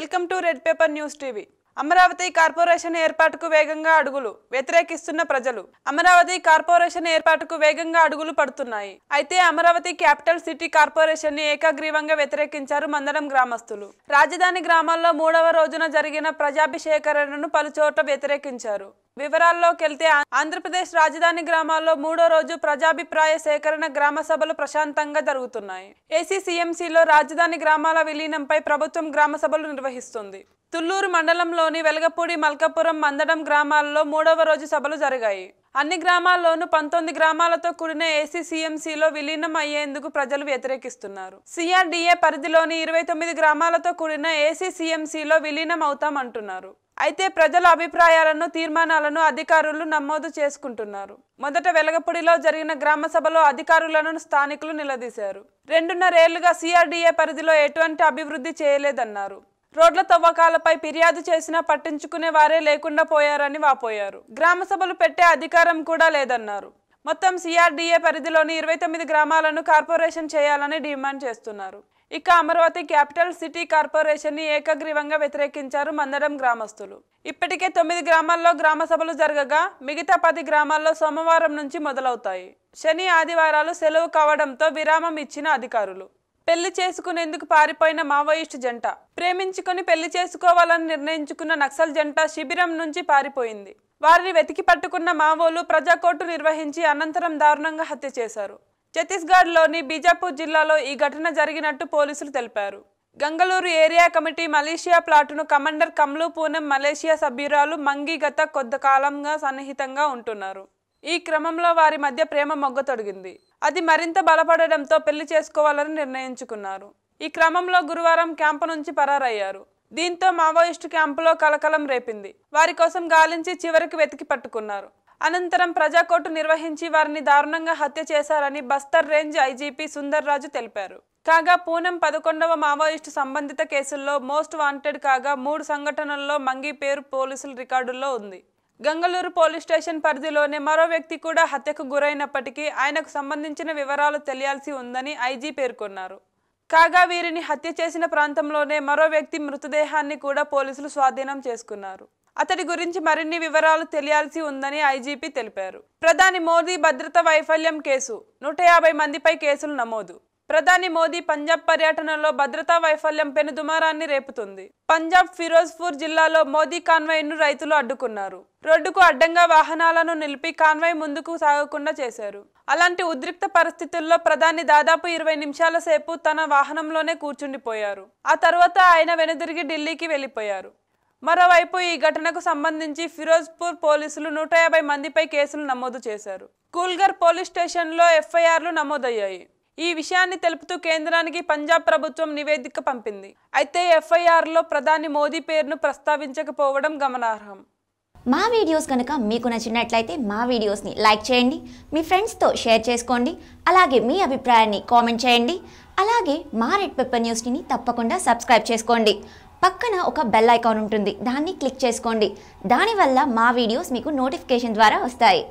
welcome to red paper news TV Amaravati corporation ఏర్పాటుకు వేగంగా అడుగులు వ్యతిరేకిస్తున్న ప్రజలు అమరావతి కార్పొరేషన్ ఏర్పాటుకు వేగంగా అడుగులు పడుతున్నాయి అయితే అమరావతి క్యాపిటల్ సిటీ కార్పొరేషన్ ని ఏకాగ్రీవంగా వ్యతిరేకించారు మందడం గ్రామస్తులు రాజధాని గ్రామాల్లో మూడవ రోజున జరిగిన ప్రజాభిషేకరణను పలుచోట్ల వ్యతిరేకించారు వివరాల్లోకి వెళ్తే ఆంధ్రప్రదేశ్ రాజధాని గ్రామాల్లో మూడో రోజు ప్రజాభిప్రాయ సేకరణ గ్రామ సభలు ప్రశాంతంగా జరుగుతున్నాయి ఏసీసీఎంసీలో రాజధాని గ్రామాల విలీనంపై ప్రభుత్వం గ్రామ సభలు నిర్వహిస్తుంది తుల్లూరు మండలంలోని వెలగపూడి మల్కాపురం మందడం గ్రామాల్లో మూడవ రోజు సభలు జరిగాయి అన్ని గ్రామాల్లోనూ పంతొమ్మిది గ్రామాలతో కూడిన ఏసీ విలీనం అయ్యేందుకు ప్రజలు వ్యతిరేకిస్తున్నారు సిఆర్డీఏ పరిధిలోని ఇరవై తొమ్మిది గ్రామాలతో కూడిన ఏసీ విలీనం అవుతామంటున్నారు అయితే ప్రజల అభిప్రాయాలను తీర్మానాలను అధికారులు నమోదు చేసుకుంటున్నారు మొదట వెలగపూడిలో జరిగిన గ్రామ సభలో అధికారులను స్థానికులు నిలదీశారు రెండున్నరేళ్లుగా సిఆర్డీఏ పరిధిలో ఎటువంటి అభివృద్ధి చేయలేదన్నారు రోడ్ల తవ్వకాలపై ఫిర్యాదు చేసినా పట్టించుకునే వారే లేకుండా పోయారని వాపోయారు గ్రామ సభలు పెట్టే అధికారం కూడా లేదన్నారు మొత్తం సిఆర్డీఏ పరిధిలోని ఇరవై తొమ్మిది గ్రామాలను కార్పొరేషన్ చేయాలని డిమాండ్ చేస్తున్నారు ఇక అమరావతి క్యాపిటల్ సిటీ కార్పొరేషన్ ని ఏకగ్రీవంగా వ్యతిరేకించారు మందడం గ్రామస్తులు ఇప్పటికే తొమ్మిది గ్రామాల్లో గ్రామ సభలు జరగగా మిగతా పది గ్రామాల్లో సోమవారం నుంచి మొదలవుతాయి శని ఆదివారాలు సెలవు కావడంతో విరామం ఇచ్చిన అధికారులు పెళ్లి చేసుకునేందుకు పారిపోయిన మావోయిస్టు జంట ప్రేమించుకుని పెళ్లి చేసుకోవాలని నిర్ణయించుకున్న నక్సల్ జంట శిబిరం నుంచి పారిపోయింది వారిని వెతికి పట్టుకున్న మావోలు ప్రజాకోర్టు నిర్వహించి అనంతరం దారుణంగా హత్య చేశారు ఛత్తీస్గఢ్లోని బీజాపూర్ జిల్లాలో ఈ ఘటన జరిగినట్టు పోలీసులు తెలిపారు Gangaluru area committee militia platoon commander Kamalu Poonam militia సభ్యురాలు మంగి గత కొంతకాలంగా సన్నిహితంగా ఉంటున్నారు ఈ క్రమంలో వారి మధ్య ప్రేమ మొగ్గ తొడిగింది అది మరింత బలపడడంతో పెళ్లి చేసుకోవాలని నిర్ణయించుకున్నారు ఈ క్రమంలో గురువారం క్యాంపు నుంచి పరారయ్యారు దీంతో మావోయిస్టు క్యాంపులో కలకలం రేపింది వారి కోసం గాలించి చివరికి వెతికి పట్టుకున్నారు అనంతరం ప్రజాకోర్టు నిర్వహించి వారిని దారుణంగా హత్య చేశారని బస్తర్ రేంజ్ ఐజీపీ సుందర్ రాజు తెలిపారు కాగా పూనం పదకొండవ మావోయిస్టు సంబంధిత కేసుల్లో మోస్ట్ వాంటెడ్ కాగా మూడు సంఘటనల్లో మంగి పేరు పోలీసుల రికార్డుల్లో ఉంది గంగళూరు పోలీస్ స్టేషన్ పరిధిలోనే మరో వ్యక్తి కూడా హత్యకు గురైనప్పటికీ ఆయనకు సంబంధించిన వివరాలు తెలియాల్సి ఉందని ఐజీ పేర్కొన్నారు కాగా వీరిని హత్య చేసిన ప్రాంతంలోనే మరో వ్యక్తి మృతదేహాన్ని కూడా పోలీసులు స్వాధీనం చేసుకున్నారు అతడి గురించి మరిన్ని వివరాలు తెలియాల్సి ఉందని ఐజీపీ తెలిపారు ప్రధాని మోదీ భద్రత వైఫల్యం కేసు నూట యాభై మందిపై కేసులు నమోదు ప్రధాని మోదీ పంజాబ్ పర్యటనలో భద్రతా వైఫల్యం పెనుదుమారాన్ని రేపుతుంది పంజాబ్ ఫిరోజ్పూర్ జిల్లాలో మోదీ కాన్వాయ్ను రైతులు అడ్డుకున్నారు రోడ్డుకు అడ్డంగా వాహనాలను నిలిపి కాన్వాయ్ ముందుకు సాగకుండా చేశారు అలాంటి ఉద్రిక్త పరిస్థితుల్లో ప్రధాని దాదాపు ఇరవై నిమిషాల సేపు తన వాహనంలోనే కూర్చుండిపోయారు ఆ తర్వాత ఆయన వెనుదిరిగి ఢిల్లీకి వెళ్ళిపోయారు మరోవైపు ఈ ఘటనకు సంబంధించి ఫిరోజ్పూర్ పోలీసులు నూట యాభై మందిపై కేసులు నమోదు చేశారు కూల్గర్ పోలీస్ స్టేషన్లో ఎఫ్ఐఆర్లు నమోదయ్యాయి ఈ విషయాన్ని తెలుపుతూ కేంద్రానికి పంజాబ్ ప్రభుత్వం నివేదిక పంపింది అయితే ఎఫ్ఐఆర్లో ప్రధాని మోదీ పేరును ప్రస్తావించకపోవడం గమనార్హం మా వీడియోస్ కనుక మీకు నచ్చినట్లయితే మా వీడియోస్ని లైక్ చేయండి మీ ఫ్రెండ్స్తో షేర్ చేసుకోండి అలాగే మీ అభిప్రాయాన్ని కామెంట్ చేయండి అలాగే మా రెడ్ పెప్పర్ న్యూస్ని తప్పకుండా సబ్స్క్రైబ్ చేసుకోండి పక్కన ఒక బెల్ ఐకాన్ ఉంటుంది దాన్ని క్లిక్ చేసుకోండి దానివల్ల మా వీడియోస్ మీకు నోటిఫికేషన్ ద్వారా వస్తాయి